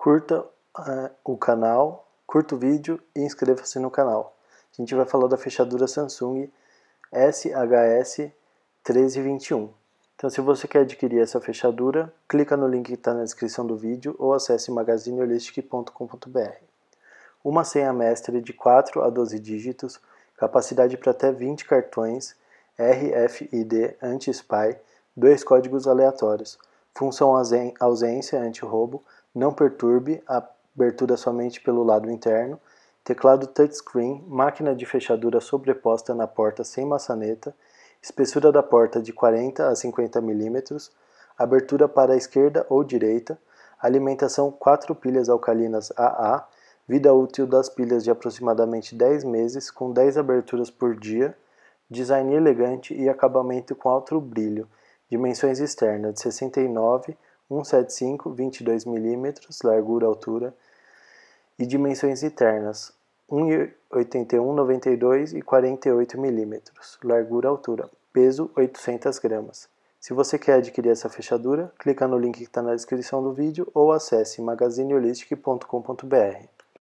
curta uh, o canal, curta o vídeo e inscreva-se no canal. A gente vai falar da fechadura Samsung SHS 1321. Então, se você quer adquirir essa fechadura, clica no link que está na descrição do vídeo ou acesse magazineolistic.com.br. Uma senha mestre de 4 a 12 dígitos, capacidade para até 20 cartões, RFID anti-spy, dois códigos aleatórios, função ausência anti-roubo, não perturbe, a abertura somente pelo lado interno, teclado touchscreen, máquina de fechadura sobreposta na porta sem maçaneta, espessura da porta de 40 a 50 mm, abertura para a esquerda ou direita, alimentação 4 pilhas alcalinas AA, vida útil das pilhas de aproximadamente 10 meses, com 10 aberturas por dia, design elegante e acabamento com alto brilho, dimensões externas de 69 175, 22 mm, largura, altura e dimensões internas 1,81, 92 e 48 mm, largura, altura, peso 800 gramas. Se você quer adquirir essa fechadura, clica no link que está na descrição do vídeo ou acesse magazineholistic.com.br.